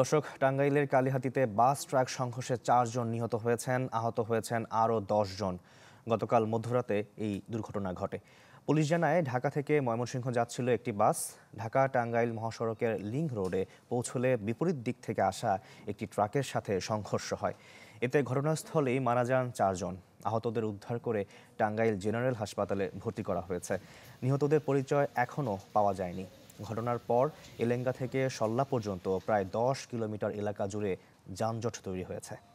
দর্শক টাঙ্গাইলের কালিহাতিতে bus truck সংঘর্ষে চারজন নিহত হয়েছেন আহত হয়েছেন আরও জন গতকাল মধ্যরাতে এই দুর্ঘটনা ঘটে পুলিশ জানায় ঢাকা থেকে ময়মনসিংহ যাচ্ছিল একটি বাস ঢাকা টাঙ্গাইল মহাসড়কের লিঙ্ক রোডে পৌঁছলে বিপরীত দিক থেকে আসা একটি ট্রাকের সাথে সংঘর্ষ হয় এতে ঘটনাস্থলেই মারা যান চারজন আহতদের উদ্ধার করে টাঙ্গাইল জেনারেল হাসপাতালে ভর্তি করা হয়েছে নিহতদের পরিচয় এখনও পাওয়া যায়নি ঘটনার পর এলেঙ্গা থেকে সল্লা পর্যন্ত প্রায় দশ কিলোমিটার এলাকা জুড়ে যানজট তৈরি হয়েছে